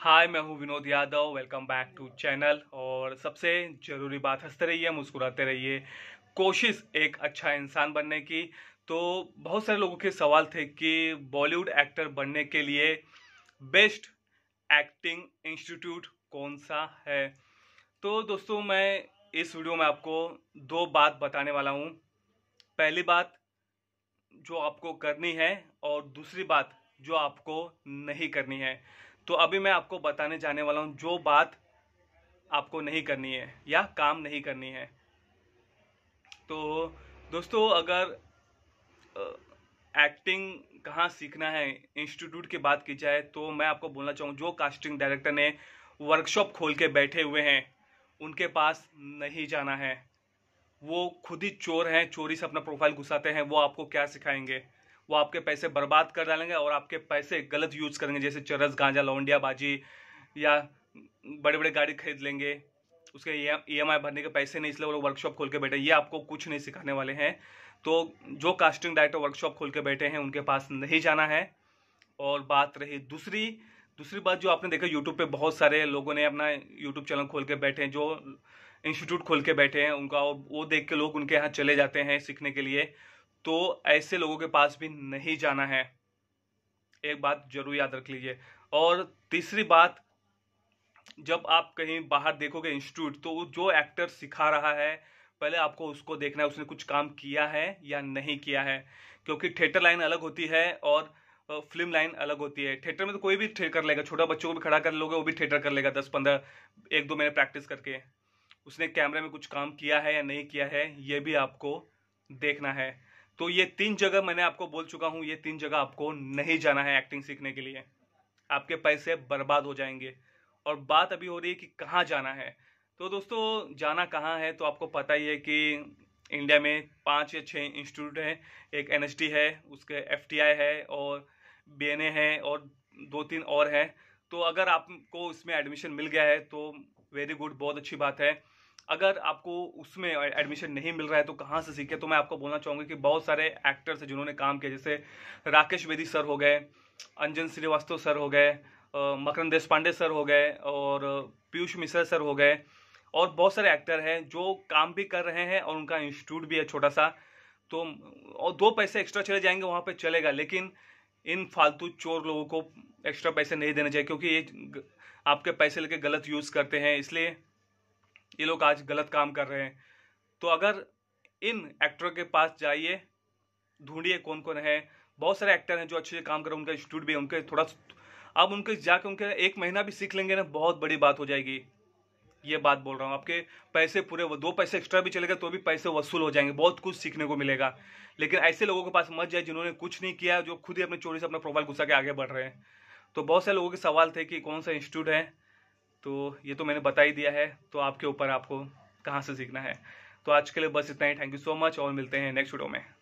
हाय मैं हूँ Vinod Yadav welcome back to channel और सबसे ज़रूरी बात हंसते रहिए मुस्कुराते रहिए कोशिश एक अच्छा इंसान बनने की तो बहुत सारे लोगों के सवाल थे कि बॉलीवुड एक्टर बनने के लिए बेस्ट एक्टिंग इंस्टीट्यूट कौन सा है तो दोस्तों मैं इस वीडियो में आपको दो बात बताने वाला हूँ पहली बात जो आपको करनी है और दूसरी बात जो आपको नहीं करनी है तो अभी मैं आपको बताने जाने वाला हूँ जो बात आपको नहीं करनी है या काम नहीं करनी है तो दोस्तों अगर एक्टिंग कहाँ सीखना है इंस्टीट्यूट की बात की जाए तो मैं आपको बोलना चाहूँ जो कास्टिंग डायरेक्टर ने वर्कशॉप खोल के बैठे हुए हैं उनके पास नहीं जाना है वो खुद ही चोर हैं चोरी से अपना प्रोफाइल घुसाते हैं वो आपको क्या सिखाएंगे वो आपके पैसे बर्बाद कर डालेंगे और आपके पैसे गलत यूज़ करेंगे जैसे चरस गांजा लौंडियाबाजी या बड़े बड़े गाड़ी खरीद लेंगे उसके ई एम e e भरने के पैसे नहीं इसलिए वो लोग वर्कशॉप खोल के बैठे ये आपको कुछ नहीं सिखाने वाले हैं तो जो कास्टिंग डायरेक्टर वर्कशॉप खोल के बैठे हैं उनके पास नहीं जाना है और बात रही दूसरी दूसरी बात जो आपने देखा यूट्यूब पे बहुत सारे लोगों ने अपना यूट्यूब चैनल खोल के बैठे हैं जो इंस्टीट्यूट खोल के बैठे हैं उनका वो देख के लोग उनके यहाँ चले जाते हैं सीखने के लिए तो ऐसे लोगों के पास भी नहीं जाना है एक बात जरूर याद रख लीजिए और तीसरी बात जब आप कहीं बाहर देखोगे इंस्टीट्यूट तो जो एक्टर सिखा रहा है पहले आपको उसको देखना है उसने कुछ काम किया है या नहीं किया है क्योंकि थिएटर लाइन अलग होती है और फिल्म लाइन अलग होती है थिएटर में तो कोई भी थिएटर कर लेगा छोटा बच्चों को भी खड़ा कर लोगे वो भी थिएटर कर लेगा दस पंद्रह एक दो महीने प्रैक्टिस करके उसने कैमरे में कुछ काम किया है या नहीं किया है ये भी आपको देखना है तो ये तीन जगह मैंने आपको बोल चुका हूं ये तीन जगह आपको नहीं जाना है एक्टिंग सीखने के लिए आपके पैसे बर्बाद हो जाएंगे और बात अभी हो रही है कि कहाँ जाना है तो दोस्तों जाना कहाँ है तो आपको पता ही है कि इंडिया में पाँच या छः इंस्टीट्यूट हैं एक एन है उसके एफ है और बी है और दो तीन और हैं तो अगर आपको इसमें एडमिशन मिल गया है तो वेरी गुड बहुत अच्छी बात है अगर आपको उसमें एडमिशन नहीं मिल रहा है तो कहाँ से सीखे तो मैं आपको बोलना चाहूँगा कि बहुत सारे एक्टर्स हैं जिन्होंने काम किया जैसे राकेश बेदी सर हो गए अंजन श्रीवास्तव सर हो गए मकरंद देश पांडे सर हो गए और पीयूष मिश्र सर हो गए और बहुत सारे एक्टर हैं जो काम भी कर रहे हैं और उनका इंस्टीट्यूट भी है छोटा सा तो और दो पैसे एक्स्ट्रा चले जाएंगे वहाँ पे चलेगा लेकिन इन फालतू चोर लोगों को एक्स्ट्रा पैसे नहीं देने चाहिए क्योंकि ये आपके पैसे लेके गलत यूज़ करते हैं इसलिए ये लोग आज गलत काम कर रहे हैं तो अगर इन एक्टरों के पास जाइए ढूंढिए कौन कौन है बहुत सारे एक्टर हैं जो अच्छे से काम कर रहे हैं उनका इंस्टीट्यूट भी है उनके थोड़ा आप उनके जाके उनके एक महीना भी सीख लेंगे ना बहुत बड़ी बात हो जाएगी ये बात बोल रहा हूँ आपके पैसे पूरे दो पैसे एक्स्ट्रा भी चले गए तो भी पैसे वसूल हो जाएंगे बहुत कुछ सीखने को मिलेगा लेकिन ऐसे लोगों के पास मत जाए जिन्होंने कुछ नहीं किया जो खुद ही अपने चोरी से अपना प्रोफाइल घुसा के आगे बढ़ रहे हैं तो बहुत सारे लोगों के सवाल थे कि कौन सा इंस्टीट्यूट है तो ये तो मैंने बता ही दिया है तो आपके ऊपर आपको कहाँ से सीखना है तो आज के लिए बस इतना ही थैंक यू सो मच और मिलते हैं नेक्स्ट वीडियो में